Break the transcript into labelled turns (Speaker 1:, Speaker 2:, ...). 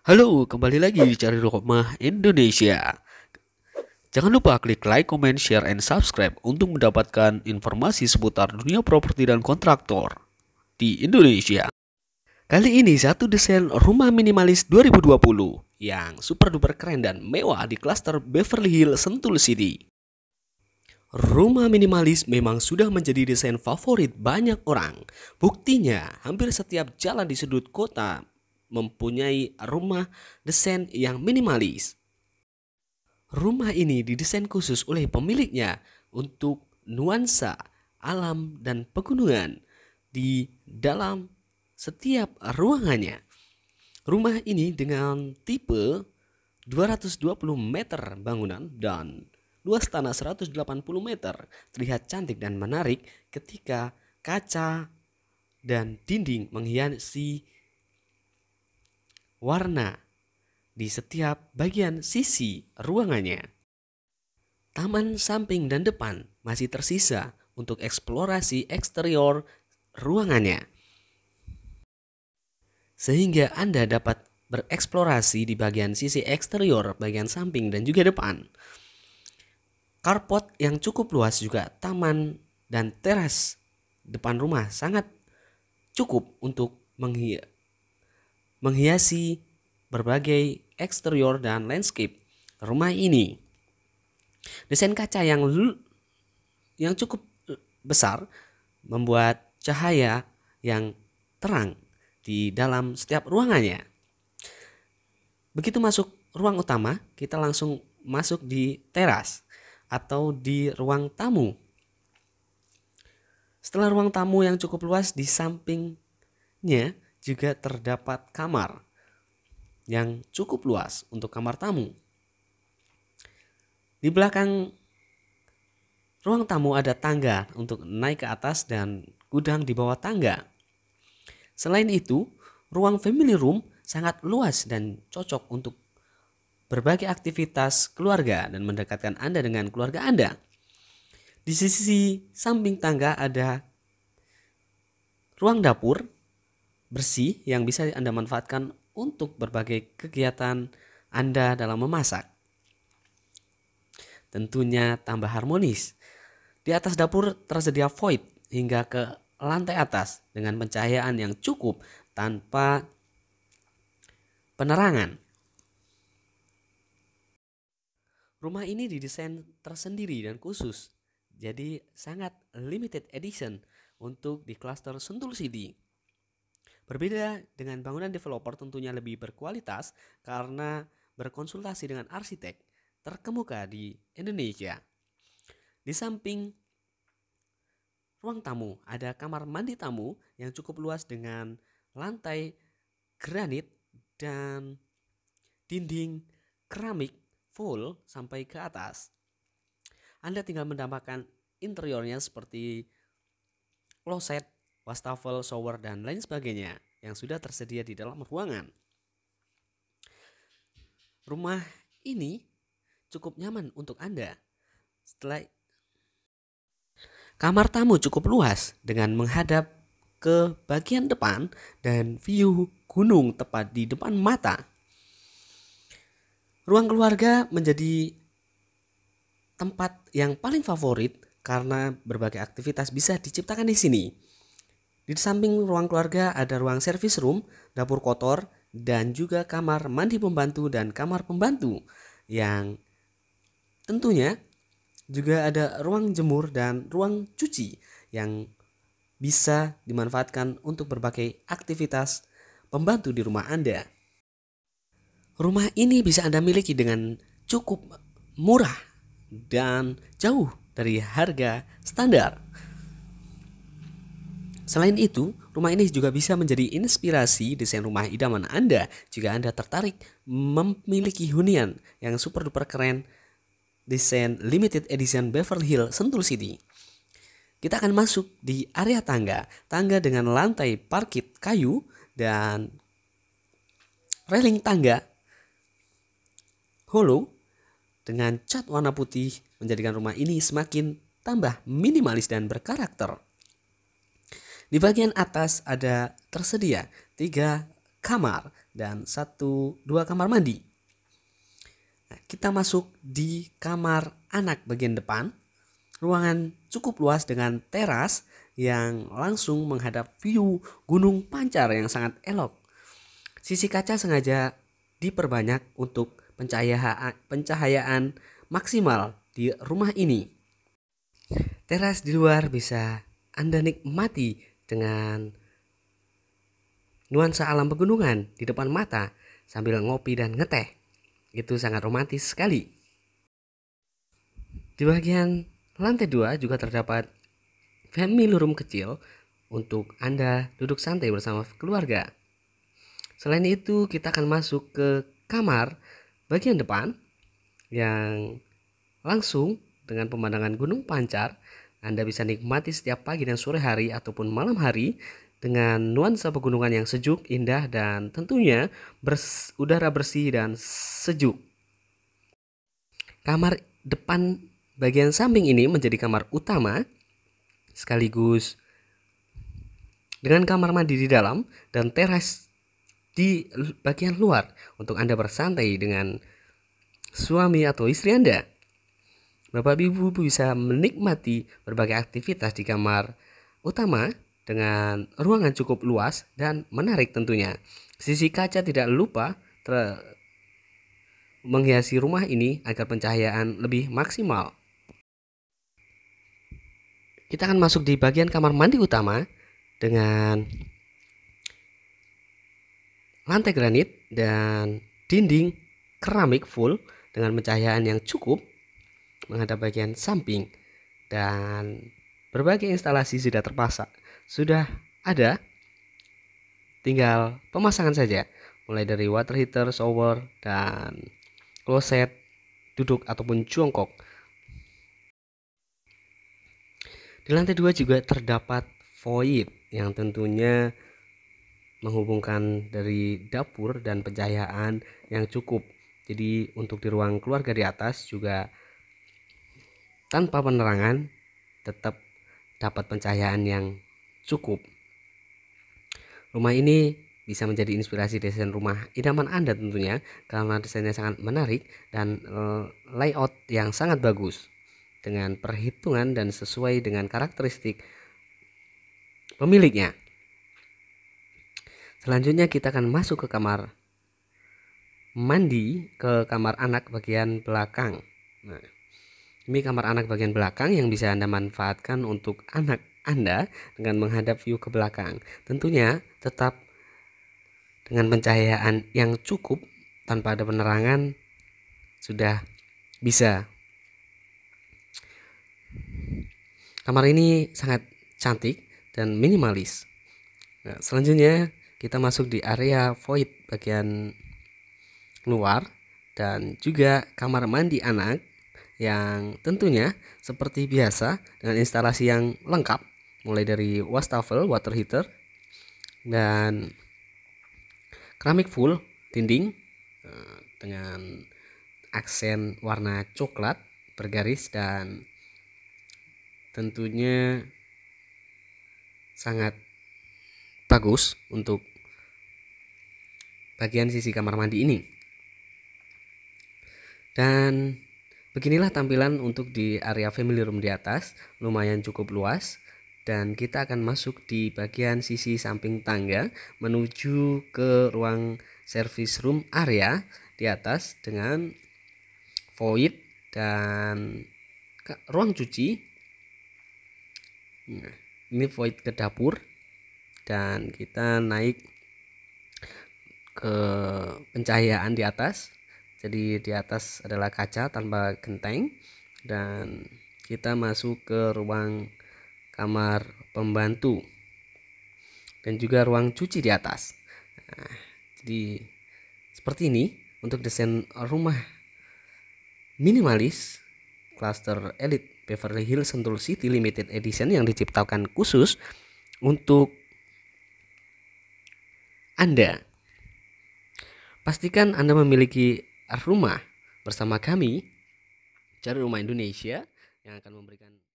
Speaker 1: Halo, kembali lagi di Cari Rumah Indonesia. Jangan lupa klik like, comment, share, and subscribe untuk mendapatkan informasi seputar dunia properti dan kontraktor di Indonesia. Kali ini satu desain rumah minimalis 2020 yang super duper keren dan mewah di klaster Beverly Hills Sentul City. Rumah minimalis memang sudah menjadi desain favorit banyak orang. Buktinya, hampir setiap jalan di sudut kota mempunyai rumah desain yang minimalis. Rumah ini didesain khusus oleh pemiliknya untuk nuansa alam dan pegunungan di dalam setiap ruangannya. Rumah ini dengan tipe 220 meter bangunan dan luas tanah 180 meter terlihat cantik dan menarik ketika kaca dan dinding menghiasi warna di setiap bagian sisi ruangannya. Taman samping dan depan masih tersisa untuk eksplorasi eksterior ruangannya. Sehingga Anda dapat bereksplorasi di bagian sisi eksterior, bagian samping, dan juga depan. Carport yang cukup luas juga taman dan teras depan rumah sangat cukup untuk menghias menghiasi berbagai eksterior dan landscape rumah ini. Desain kaca yang yang cukup eh, besar membuat cahaya yang terang di dalam setiap ruangannya. Begitu masuk ruang utama, kita langsung masuk di teras atau di ruang tamu. Setelah ruang tamu yang cukup luas di sampingnya juga terdapat kamar yang cukup luas untuk kamar tamu. Di belakang ruang tamu ada tangga untuk naik ke atas dan gudang di bawah tangga. Selain itu, ruang family room sangat luas dan cocok untuk berbagai aktivitas keluarga dan mendekatkan Anda dengan keluarga Anda. Di sisi samping tangga ada ruang dapur bersih yang bisa Anda manfaatkan untuk berbagai kegiatan Anda dalam memasak. Tentunya tambah harmonis. Di atas dapur tersedia void hingga ke lantai atas dengan pencahayaan yang cukup tanpa penerangan. Rumah ini didesain tersendiri dan khusus, jadi sangat limited edition untuk di cluster Sentul City. Berbeda dengan bangunan developer tentunya lebih berkualitas karena berkonsultasi dengan arsitek terkemuka di Indonesia. Di samping ruang tamu, ada kamar mandi tamu yang cukup luas dengan lantai granit dan dinding keramik full sampai ke atas. Anda tinggal mendapatkan interiornya seperti kloset wastafel, shower, dan lain sebagainya yang sudah tersedia di dalam ruangan. Rumah ini cukup nyaman untuk Anda. Setelah kamar tamu cukup luas dengan menghadap ke bagian depan dan view gunung tepat di depan mata. Ruang keluarga menjadi tempat yang paling favorit karena berbagai aktivitas bisa diciptakan di sini di samping ruang keluarga ada ruang service room, dapur kotor, dan juga kamar mandi pembantu dan kamar pembantu yang tentunya juga ada ruang jemur dan ruang cuci yang bisa dimanfaatkan untuk berbagai aktivitas pembantu di rumah Anda. Rumah ini bisa Anda miliki dengan cukup murah dan jauh dari harga standar. Selain itu, rumah ini juga bisa menjadi inspirasi desain rumah idaman Anda jika Anda tertarik memiliki hunian yang super duper keren desain limited edition Beverly Hills Sentul City. Kita akan masuk di area tangga, tangga dengan lantai parkit kayu dan railing tangga hollow dengan cat warna putih menjadikan rumah ini semakin tambah minimalis dan berkarakter. Di bagian atas ada tersedia tiga kamar dan satu dua kamar mandi. Nah, kita masuk di kamar anak bagian depan. Ruangan cukup luas dengan teras yang langsung menghadap view Gunung Pancar yang sangat elok. Sisi kaca sengaja diperbanyak untuk pencahayaan, pencahayaan maksimal di rumah ini. Teras di luar bisa Anda nikmati dengan nuansa alam pegunungan di depan mata sambil ngopi dan ngeteh. Itu sangat romantis sekali. Di bagian lantai dua juga terdapat family room kecil untuk Anda duduk santai bersama keluarga. Selain itu, kita akan masuk ke kamar bagian depan yang langsung dengan pemandangan Gunung Pancar anda bisa nikmati setiap pagi dan sore hari ataupun malam hari dengan nuansa pegunungan yang sejuk, indah, dan tentunya bers udara bersih dan sejuk. Kamar depan bagian samping ini menjadi kamar utama sekaligus dengan kamar mandi di dalam dan teras di bagian luar untuk Anda bersantai dengan suami atau istri Anda. Bapak Ibu bisa menikmati berbagai aktivitas di kamar utama dengan ruangan cukup luas dan menarik tentunya. Sisi kaca tidak lupa ter menghiasi rumah ini agar pencahayaan lebih maksimal. Kita akan masuk di bagian kamar mandi utama dengan lantai granit dan dinding keramik full dengan pencahayaan yang cukup menghadap bagian samping dan berbagai instalasi sudah terpasang sudah ada tinggal pemasangan saja mulai dari water heater, shower, dan kloset, duduk ataupun jongkok. Di lantai dua juga terdapat void yang tentunya menghubungkan dari dapur dan pencahayaan yang cukup. Jadi untuk di ruang keluarga di atas juga tanpa penerangan tetap dapat pencahayaan yang cukup. Rumah ini bisa menjadi inspirasi desain rumah idaman Anda tentunya karena desainnya sangat menarik dan eh, layout yang sangat bagus dengan perhitungan dan sesuai dengan karakteristik pemiliknya. Selanjutnya kita akan masuk ke kamar mandi ke kamar anak bagian belakang. Nah, ini kamar anak bagian belakang yang bisa Anda manfaatkan untuk anak Anda dengan menghadap view ke belakang. Tentunya tetap dengan pencahayaan yang cukup tanpa ada penerangan sudah bisa. Kamar ini sangat cantik dan minimalis. Nah, selanjutnya kita masuk di area void bagian luar dan juga kamar mandi anak yang tentunya seperti biasa dengan instalasi yang lengkap mulai dari wastafel, water heater dan keramik full dinding eh, dengan aksen warna coklat bergaris dan tentunya sangat bagus untuk bagian sisi kamar mandi ini. Dan Beginilah tampilan untuk di area family room di atas, lumayan cukup luas. Dan kita akan masuk di bagian sisi samping tangga menuju ke ruang service room area di atas dengan void dan ruang cuci. Nah, ini void ke dapur dan kita naik ke pencahayaan di atas jadi di atas adalah kaca tanpa genteng dan kita masuk ke ruang kamar pembantu dan juga ruang cuci di atas. Nah, jadi seperti ini untuk desain rumah minimalis cluster elite Beverly Hills Sentul City Limited Edition yang diciptakan khusus untuk Anda. Pastikan Anda memiliki rumah bersama kami cari rumah Indonesia yang akan memberikan